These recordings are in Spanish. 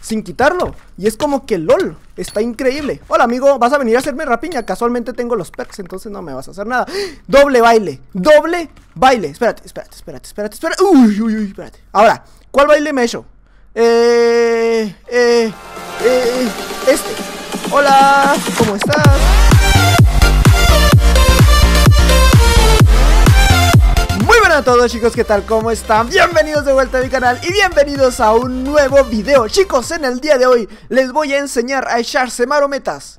sin quitarlo. Y es como que LOL, está increíble. Hola amigo, ¿vas a venir a hacerme rapiña? Casualmente tengo los perks, entonces no me vas a hacer nada. Doble baile, doble baile. Espérate, espérate, espérate, espérate, espérate. Uy, uy, uy, espérate. Ahora, ¿cuál baile me he hecho? Eh, eh, eh, este. Hola, ¿cómo estás? todos chicos, ¿qué tal? ¿Cómo están? Bienvenidos de vuelta a mi canal y bienvenidos a un nuevo video Chicos, en el día de hoy les voy a enseñar a echarse marometas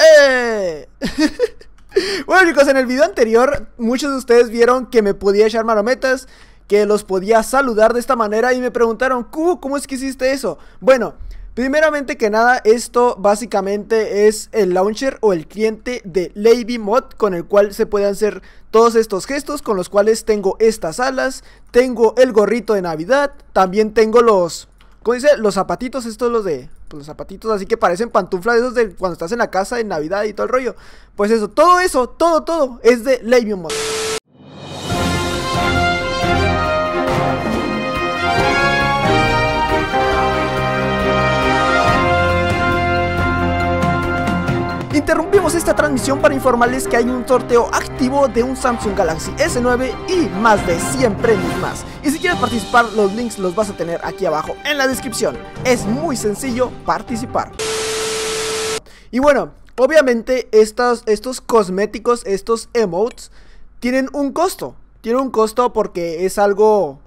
¡Eh! bueno chicos, en el video anterior muchos de ustedes vieron que me podía echar marometas Que los podía saludar de esta manera y me preguntaron cómo es que hiciste eso? Bueno, Primeramente que nada, esto básicamente es el launcher o el cliente de Lady Mod con el cual se pueden hacer todos estos gestos con los cuales tengo estas alas, tengo el gorrito de Navidad, también tengo los, ¿cómo dice? Los zapatitos, estos los de, pues, los zapatitos así que parecen pantuflas esos de cuando estás en la casa de Navidad y todo el rollo. Pues eso, todo eso, todo, todo es de Lady Mod. Interrumpimos esta transmisión para informarles que hay un sorteo activo de un Samsung Galaxy S9 y más de 100 premios más. Y si quieres participar, los links los vas a tener aquí abajo en la descripción. Es muy sencillo participar. Y bueno, obviamente estos, estos cosméticos, estos emotes, tienen un costo. Tienen un costo porque es algo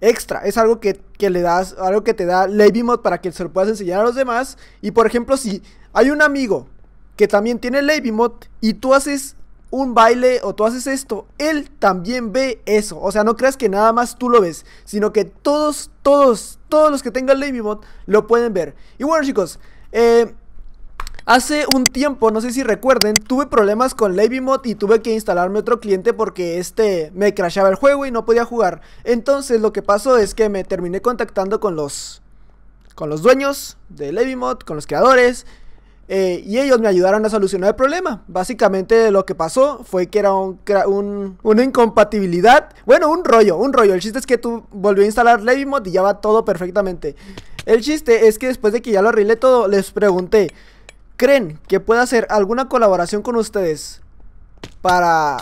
extra. Es algo que, le das, algo que te da mode para que se lo puedas enseñar a los demás. Y por ejemplo, si hay un amigo que también tiene LeviMod y tú haces un baile o tú haces esto, él también ve eso. O sea, no creas que nada más tú lo ves, sino que todos, todos, todos los que tengan LeviMod lo pueden ver. Y bueno, chicos, eh, Hace un tiempo, no sé si recuerden, tuve problemas con LabyMod y tuve que instalarme otro cliente porque este me crashaba el juego y no podía jugar. Entonces lo que pasó es que me terminé contactando con los con los dueños de LabyMod, con los creadores eh, y ellos me ayudaron a solucionar el problema. Básicamente lo que pasó fue que era un, una incompatibilidad. Bueno, un rollo, un rollo. El chiste es que tú volvió a instalar LeviMod y ya va todo perfectamente. El chiste es que después de que ya lo arreglé todo, les pregunté, ¿creen que pueda hacer alguna colaboración con ustedes para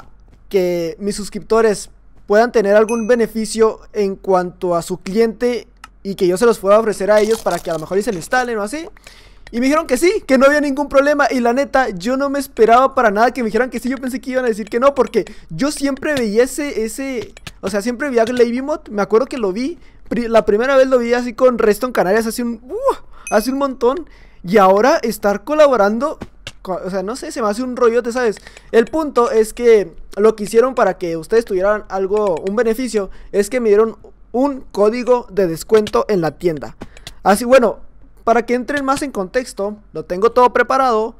que mis suscriptores puedan tener algún beneficio en cuanto a su cliente y que yo se los pueda ofrecer a ellos para que a lo mejor y se lo instalen o así? Y me dijeron que sí, que no había ningún problema. Y la neta, yo no me esperaba para nada que me dijeran que sí. Yo pensé que iban a decir que no, porque yo siempre veía ese. ese o sea, siempre veía Lady Me acuerdo que lo vi. La primera vez lo vi así con Reston Canarias hace un. Uh, hace un montón. Y ahora estar colaborando. O sea, no sé, se me hace un te ¿sabes? El punto es que lo que hicieron para que ustedes tuvieran algo, un beneficio, es que me dieron un código de descuento en la tienda. Así, bueno, para que entren más en contexto, lo tengo todo preparado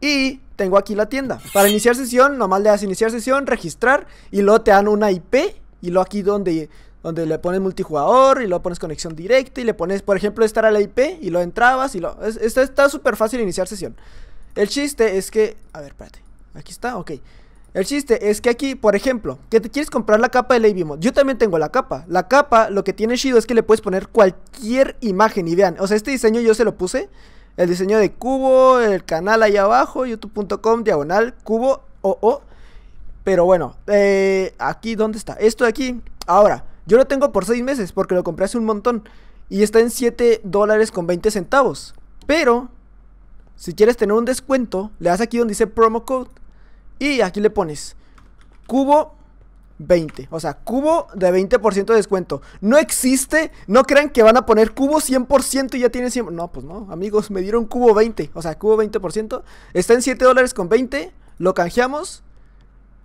y tengo aquí la tienda. Para iniciar sesión, nomás le das iniciar sesión, registrar y luego te dan una IP y luego aquí donde, donde le pones multijugador y luego pones conexión directa y le pones, por ejemplo, estar a la IP y lo entrabas y lo... está súper fácil iniciar sesión. El chiste es que... A ver, espérate. Aquí está, ok. El chiste es que aquí, por ejemplo, que te quieres comprar la capa de Lady Yo también tengo la capa. La capa, lo que tiene Shido es que le puedes poner cualquier imagen. Y vean, o sea, este diseño yo se lo puse. El diseño de cubo, el canal ahí abajo, youtube.com, diagonal, cubo, o, Pero bueno, eh, aquí, ¿dónde está? Esto de aquí. Ahora, yo lo tengo por 6 meses porque lo compré hace un montón. Y está en 7 dólares con 20 centavos. Pero, si quieres tener un descuento, le das aquí donde dice promo code y aquí le pones cubo 20. O sea, cubo de 20% de descuento. No existe. No crean que van a poner cubo 100% y ya tienen 100. No, pues no, amigos, me dieron cubo 20. O sea, cubo 20%. Está en 7 dólares con 20. Lo canjeamos.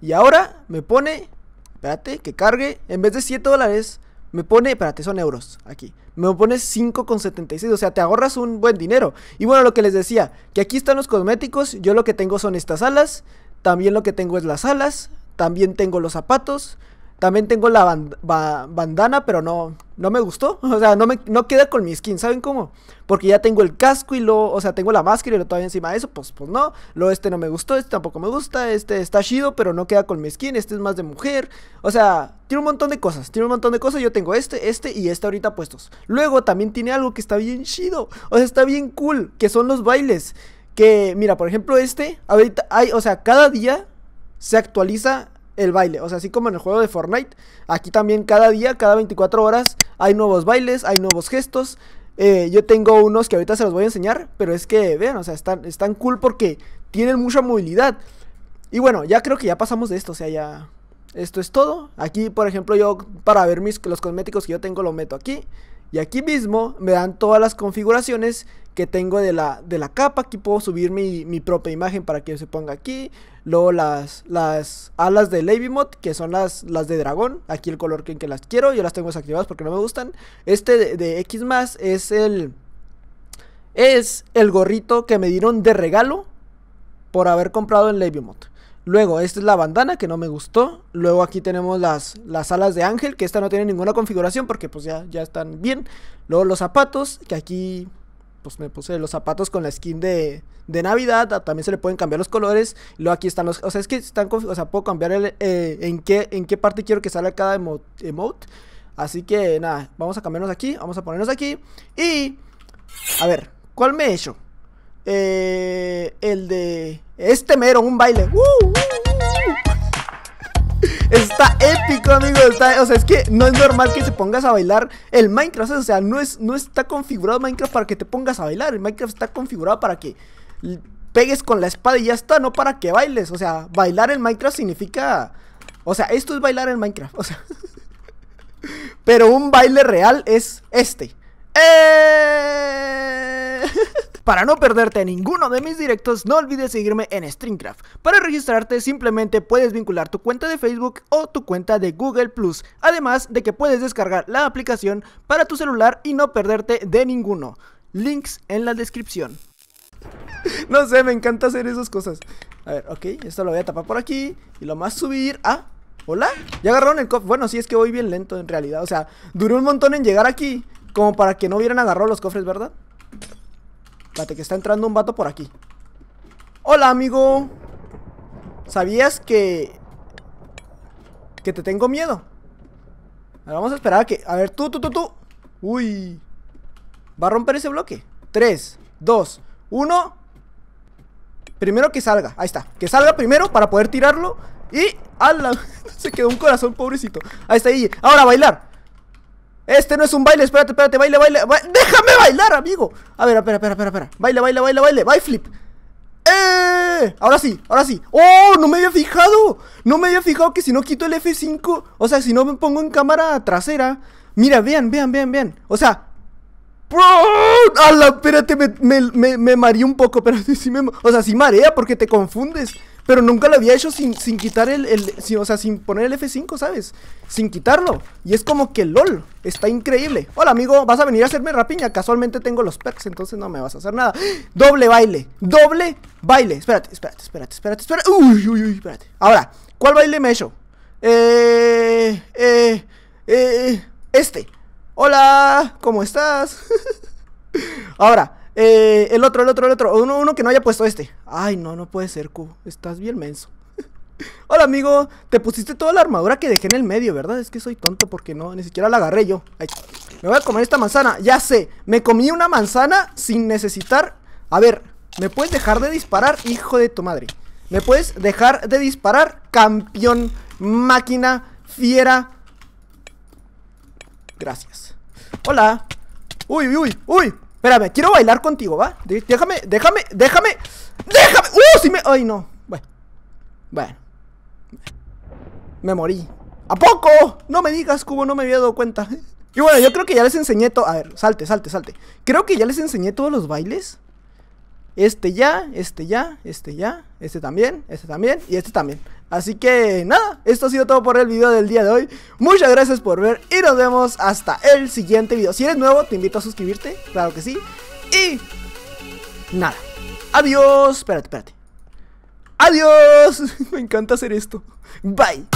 Y ahora me pone. Espérate, que cargue. En vez de 7 dólares, me pone. Espérate, son euros. Aquí. Me pone 5,76. O sea, te ahorras un buen dinero. Y bueno, lo que les decía, que aquí están los cosméticos. Yo lo que tengo son estas alas. También lo que tengo es las alas, también tengo los zapatos, también tengo la bandana, pero no, no me gustó. O sea, no, me, no queda con mi skin, ¿saben cómo? Porque ya tengo el casco y lo, o sea, tengo la máscara y lo todavía encima de eso, pues, pues no. Lo este no me gustó, este tampoco me gusta, este está chido, pero no queda con mi skin, este es más de mujer. O sea, tiene un montón de cosas, tiene un montón de cosas. Yo tengo este, este y este ahorita puestos. Luego también tiene algo que está bien chido, o sea, está bien cool, que son los bailes. Que, mira, por ejemplo, este, ahorita hay, o sea, cada día se actualiza el baile. O sea, así como en el juego de Fortnite, aquí también cada día, cada 24 horas, hay nuevos bailes, hay nuevos gestos. Eh, yo tengo unos que ahorita se los voy a enseñar, pero es que, vean, o sea, están, están cool porque tienen mucha movilidad. Y bueno, ya creo que ya pasamos de esto, o sea, ya... Esto es todo. Aquí, por ejemplo, yo para ver mis, los cosméticos que yo tengo lo meto aquí. Y aquí mismo me dan todas las configuraciones que tengo de la, de la capa. Aquí puedo subir mi, propia imagen para que se ponga aquí. Luego las, las alas de LeviMod que son las, las de dragón. Aquí el color en que las quiero. Yo las tengo desactivadas porque no me gustan. Este de, X más es el... Es el gorrito que me dieron de regalo por haber comprado en Mod Luego, esta es la bandana que no me gustó. Luego aquí tenemos las, las alas de ángel, que esta no tiene ninguna configuración porque pues ya, ya están bien. Luego los zapatos, que aquí pues me puse los zapatos con la skin de, Navidad. Ah, también se le pueden cambiar los colores. luego aquí están los... O sea, es que están... O sea, puedo cambiar eh, en, qué, en qué parte quiero que salga cada emote. Así que nada, vamos a cambiarnos aquí. Vamos a ponernos aquí. Y... A ver, ¿cuál me he hecho? eh, el de este mero, un baile. Uh, uh, uh. Está épico, amigo. o sea, es que no es normal que te pongas a bailar el Minecraft. O sea, no, es, no está configurado Minecraft para que te pongas a bailar. El Minecraft está configurado para que pegues con la espada y ya está, no para que bailes. O sea, bailar en Minecraft significa. O sea, esto es bailar en Minecraft. O sea. Pero un baile real es este. ¡Eh! Para no perderte ninguno de mis directos, no olvides seguirme en Streamcraft. Para registrarte simplemente puedes vincular tu cuenta de Facebook o tu cuenta de Google Plus, además de que puedes descargar la aplicación para tu celular y no perderte de ninguno. Links en la descripción. no sé, me encanta hacer esas cosas. A ver, ok, esto lo voy a tapar por aquí y lo más subir a... ¿Hola? ¿Ya agarraron el cofre? Bueno, sí, es que voy bien lento en realidad. O sea, duró un montón en llegar aquí. Como para que no hubieran agarrado los cofres, ¿verdad? Espérate, que está entrando un vato por aquí. Hola, amigo. ¿Sabías que... Que te tengo miedo? Ahora vamos a esperar a que... A ver, tú, tú, tú, tú. Uy. Va a romper ese bloque. 3, 2, 1. Primero que salga. Ahí está. Que salga primero para poder tirarlo. Y... ¡Hala! Se quedó un corazón, pobrecito. Ahí está, y Ahora, bailar. Este no es un baile, espérate, espérate, baile, baile, Déjame bailar, amigo. A ver, espera, espera, espera, espera. Baila, baile, baila, baile, baile flip. ¡Eh! Ahora sí, ahora sí. ¡Oh! No me había fijado. No me había fijado que si no quito el F5, o sea, si no me pongo en cámara trasera. Mira, vean, vean, vean, vean. O sea, ¡Bro! ¡Ala! Espérate, me, me, mareé un poco, pero sí me. O sea, sí marea porque te confundes. Pero nunca lo había hecho sin, sin quitar el, el o sea, sin poner el F5, ¿sabes? Sin quitarlo. Y es como que LOL, está increíble. Hola, amigo, ¿vas a venir a hacerme rapiña? Casualmente tengo los perks, entonces no me vas a hacer nada. Doble baile, doble baile. Espérate, espérate, espérate, espérate, espérate. Uy, uy, uy, espérate. Ahora, ¿cuál baile me he hecho? eh, eh, eh este. Hola, ¿cómo estás? Ahora, eh, el otro, el otro, el otro. Uno, uno que no haya puesto este. Ay, no, no puede ser, Q. Estás bien menso. Hola, amigo. Te pusiste toda la armadura que dejé en el medio, ¿verdad? Es que soy tonto porque no, ni siquiera la agarré yo. me voy a comer esta manzana. Ya sé, me comí una manzana sin necesitar... A ver, ¿me puedes dejar de disparar, hijo de tu madre? ¿Me puedes dejar de disparar, campeón, máquina, fiera? Gracias. Hola. Uy, uy, uy. Espérame, quiero bailar contigo, ¿va? Déjame, déjame, déjame ¡Déjame! ¡Uh! Si me... ¡Ay, no! Bueno Bueno Me morí ¿A poco? No me digas, Cubo, no me había dado cuenta Y bueno, yo creo que ya les enseñé todo A ver, salte, salte, salte Creo que ya les enseñé todos los bailes este ya, este ya, este ya, este también, este también y este también. Así que nada, esto ha sido todo por el video del día de hoy. Muchas gracias por ver y nos vemos hasta el siguiente video. Si eres nuevo, te invito a suscribirte, claro que sí. Y nada, adiós. Espérate, espérate. Adiós. Me encanta hacer esto. Bye.